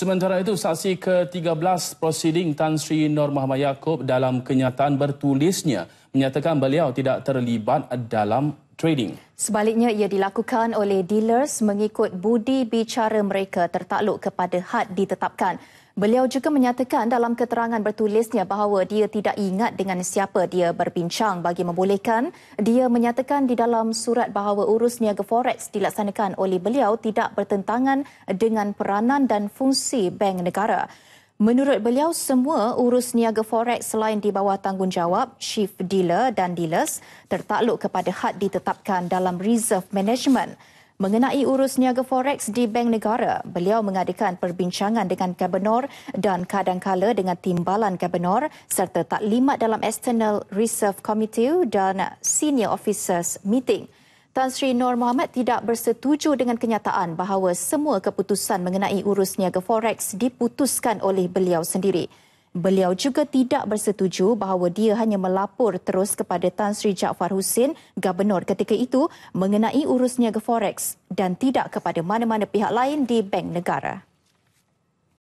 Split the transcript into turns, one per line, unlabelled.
Sementara itu, saksi ke-13 prosiding Tan Sri Nur Muhammad Yaakob dalam kenyataan bertulisnya menyatakan beliau tidak terlibat
dalam trading. Sebaliknya ia dilakukan oleh dealers mengikut budi bicara mereka tertakluk kepada had ditetapkan. Beliau juga menyatakan dalam keterangan bertulisnya bahawa dia tidak ingat dengan siapa dia berbincang bagi membolehkan. Dia menyatakan di dalam surat bahawa urus niaga forex dilaksanakan oleh beliau tidak bertentangan dengan peranan dan fungsi bank negara. Menurut beliau, semua urus niaga forex selain di bawah tanggungjawab chief dealer dan dealers tertakluk kepada had ditetapkan dalam reserve management. Mengenai urus niaga forex di bank negara, beliau mengadakan perbincangan dengan Gubernur dan kadangkala dengan timbalan Gubernur serta taklimat dalam External Reserve Committee dan Senior Officers Meeting. Tan Sri Nur Mohamad tidak bersetuju dengan kenyataan bahawa semua keputusan mengenai urus niaga forex diputuskan oleh beliau sendiri. Beliau juga tidak bersetuju bahawa dia hanya melapor terus kepada Tan Sri Jaafar Hussein, gubernur ketika itu, mengenai urus niaga forex dan tidak kepada mana-mana pihak lain di Bank Negara.